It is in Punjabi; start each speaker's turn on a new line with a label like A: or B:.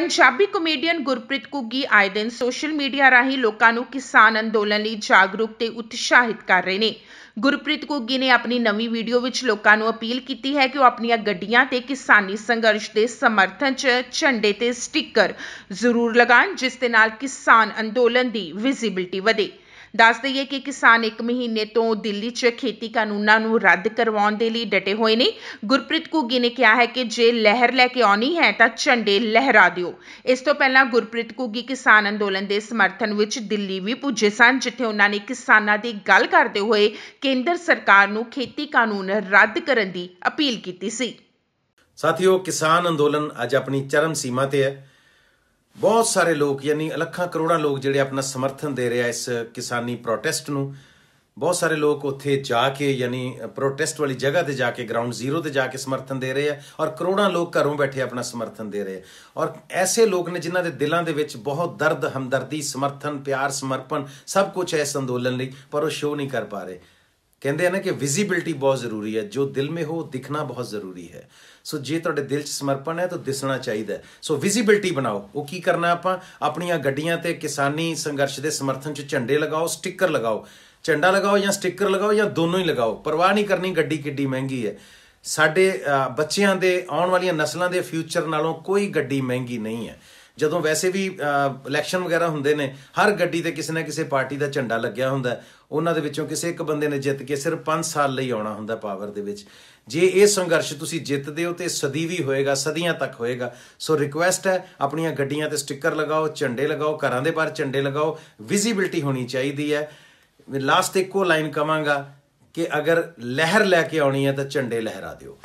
A: ਪੰਜਾਬੀ ਕਮੇਡੀਅਨ ਗੁਰਪ੍ਰੀਤ ਘੁੱਗੀ ਆਏ ਦਿਨ ਸੋਸ਼ਲ ਮੀਡੀਆ ਰਾਹੀਂ ਲੋਕਾਂ ਨੂੰ ਕਿਸਾਨ ਅੰਦੋਲਨ ਲਈ ਜਾਗਰੂਕ ਤੇ ਉਤਸ਼ਾਹਿਤ ਕਰ ਰਹੇ ਨੇ ਗੁਰਪ੍ਰੀਤ ਘੁੱਗੀ ਨੇ ਆਪਣੀ ਨਵੀਂ ਵੀਡੀਓ ਵਿੱਚ ਲੋਕਾਂ ਨੂੰ ਅਪੀਲ ਕੀਤੀ ਹੈ ਕਿ ਉਹ ਆਪਣੀਆਂ ਗੱਡੀਆਂ ਤੇ ਕਿਸਾਨੀ ਸੰਘਰਸ਼ ਦੇ ਸਮਰਥਨ 'ਚ ਝੰਡੇ ਤੇ ਸਟicker ਜ਼ਰੂਰ ਲਗਾਣ ਜਿਸ ਦੇ ਨਾਲ ਕਿਸਾਨ ਅੰਦੋਲਨ ਦੀ ਵਿਜ਼ਿਬਿਲਟੀ ਵਧੇ ਦੱਸ ਦਈਏ ਕਿ ਕਿਸਾਨ ਇੱਕ ਮਹੀਨੇ ਤੋਂ ਦਿੱਲੀ 'ਚ ਖੇਤੀ ਕਾਨੂੰਨਾਂ ਨੂੰ ਰੱਦ ਕਰਵਾਉਣ ਦੇ ਲਈ ਡਟੇ ਹੋਏ ਨੇ ਗੁਰਪ੍ਰੀਤ ਘੁੱਗੀ ਨੇ ਕਿਹਾ ਹੈ ਕਿ ਜੇ ਲਹਿਰ ਲੈ ਕੇ ਆਉਣੀ ਹੈ ਤਾਂ ਝੰਡੇ ਲਹਿਰਾ ਦਿਓ ਇਸ ਤੋਂ ਪਹਿਲਾਂ ਗੁਰਪ੍ਰੀਤ ਘੁੱਗੀ ਕਿਸਾਨ ਅੰਦੋਲਨ ਦੇ ਸਮਰਥਨ ਵਿੱਚ ਦਿੱਲੀ ਵੀ ਪੁੱਜੇ ਸਨ ਜਿੱਥੇ ਉਹਨਾਂ ਨੇ ਕਿਸਾਨਾਂ ਦੀ ਗੱਲ ਕਰਦੇ ਹੋਏ ਕੇਂਦਰ ਸਰਕਾਰ ਨੂੰ ਖੇਤੀ ਕਾਨੂੰਨ ਰੱਦ ਕਰਨ ਦੀ ਅਪੀਲ ਕੀਤੀ ਸੀ
B: ਸਾਥੀਓ ਕਿਸਾਨ ਅੰਦੋਲਨ ਅੱਜ ਆਪਣੀ ਚਰਮ ਸੀਮਾ ਤੇ ਹੈ ਬਹੁਤ ਸਾਰੇ ਲੋਕ ਯਾਨੀ ਲੱਖਾਂ ਕਰੋੜਾਂ ਲੋਕ ਜਿਹੜੇ ਆਪਣਾ ਸਮਰਥਨ ਦੇ ਰਿਹਾ ਇਸ ਕਿਸਾਨੀ ਪ੍ਰੋਟੈਸਟ ਨੂੰ ਬਹੁਤ ਸਾਰੇ ਲੋਕ ਉੱਥੇ ਜਾ ਕੇ ਯਾਨੀ ਪ੍ਰੋਟੈਸਟ ਵਾਲੀ ਜਗ੍ਹਾ ਤੇ ਜਾ ਕੇ ਗਰਾਊਂਡ ਜ਼ੀਰੋ ਤੇ ਜਾ ਕੇ ਸਮਰਥਨ ਦੇ ਰਹੇ ਆ ਔਰ ਕਰੋੜਾਂ ਲੋਕ ਘਰੋਂ ਬੈਠੇ ਆਪਣਾ ਸਮਰਥਨ ਦੇ ਰਹੇ ਆ ਔਰ ਐਸੇ ਲੋਕ ਨੇ ਜਿਨ੍ਹਾਂ ਦੇ ਦਿਲਾਂ ਦੇ ਵਿੱਚ ਬਹੁਤ ਦਰਦ ਹਮਦਰਦੀ ਸਮਰਥਨ ਪਿਆਰ ਸਮਰਪਣ ਸਭ ਕੁਝ ਹੈ ਇਸ ਅੰਦੋਲਨ ਲਈ ਪਰ ਉਹ ਸ਼ੋਅ ਨਹੀਂ ਕਰ ਪਾ ਰਹੇ ਕਹਿੰਦੇ ਆ ਨਾ ਕਿ ਵਿਜ਼ਿਬਿਲਟੀ ਬਹੁਤ ਜ਼ਰੂਰੀ ਹੈ ਜੋ ਦਿਲ ਮੇ ਹੋ ਦਿਖਣਾ ਬਹੁਤ ਜ਼ਰੂਰੀ ਹੈ ਸੋ ਜੇ ਤੁਹਾਡੇ ਦਿਲ 'ਚ ਸਮਰਪਣ ਹੈ ਤਾਂ ਦਿਸਣਾ ਚਾਹੀਦਾ ਹੈ ਸੋ ਵਿਜ਼ਿਬਿਲਟੀ ਬਣਾਓ ਉਹ ਕੀ ਕਰਨਾ ਆਪਾਂ ਆਪਣੀਆਂ ਗੱਡੀਆਂ ਤੇ ਕਿਸਾਨੀ ਸੰਘਰਸ਼ ਦੇ ਸਮਰਥਨ 'ਚ ਝੰਡੇ ਲਗਾਓ ਸਟicker ਲਗਾਓ ਝੰਡਾ ਲਗਾਓ ਜਾਂ ਸਟicker ਲਗਾਓ ਜਾਂ ਦੋਨੋਂ ਹੀ ਲਗਾਓ ਪਰਵਾਹ ਨਹੀਂ ਕਰਨੀ ਗੱਡੀ ਕਿੱਡੀ ਮਹਿੰਗੀ ਹੈ ਸਾਡੇ ਬੱਚਿਆਂ ਦੇ ਆਉਣ ਵਾਲੀਆਂ ਨਸਲਾਂ ਦੇ ਫਿਊਚਰ ਨਾਲੋਂ ਕੋਈ ਗੱਡੀ ਮਹਿੰਗੀ ਨਹੀਂ ਹੈ ਜਦੋਂ ਵੈਸੇ ਵੀ ਇਲੈਕਸ਼ਨ ਵਗੈਰਾ ਹੁੰਦੇ ਨੇ ਹਰ ਗੱਡੀ ਤੇ ਕਿਸੇ ਨਾ ਕਿਸੇ ਪਾਰਟੀ ਦਾ ਝੰਡਾ ਲੱਗਿਆ ਹੁੰਦਾ ਉਹਨਾਂ ਦੇ ਵਿੱਚੋਂ ਕਿਸੇ ਇੱਕ ਬੰਦੇ ਨੇ ਜਿੱਤ ਕੇ ਸਿਰਫ 5 ਸਾਲ ਲਈ ਆਉਣਾ ਹੁੰਦਾ ਪਾਵਰ ਦੇ ਵਿੱਚ ਜੇ ਇਹ ਸੰਘਰਸ਼ ਤੁਸੀਂ ਜਿੱਤਦੇ ਹੋ ਤੇ ਸਦੀਵੀ ਹੋਏਗਾ ਸਦੀਆਂ ਤੱਕ ਹੋਏਗਾ ਸੋ ਰਿਕੁਐਸਟ ਹੈ ਆਪਣੀਆਂ ਗੱਡੀਆਂ ਤੇ ਸਟicker ਲਗਾਓ ਝੰਡੇ ਲਗਾਓ ਘਰਾਂ ਦੇ ਬਾਹਰ ਝੰਡੇ ਲਗਾਓ ਵਿਜ਼ਿਬਿਲਟੀ ਹੋਣੀ ਚਾਹੀਦੀ ਹੈ ਲਾਸਟ ਇੱਕੋ ਲਾਈਨ ਕਵਾਂਗਾ ਕਿ ਅਗਰ ਲਹਿਰ ਲੈ ਕੇ ਆਉਣੀ ਹੈ ਤਾਂ ਝੰਡੇ ਲਹਿਰਾ ਦਿਓ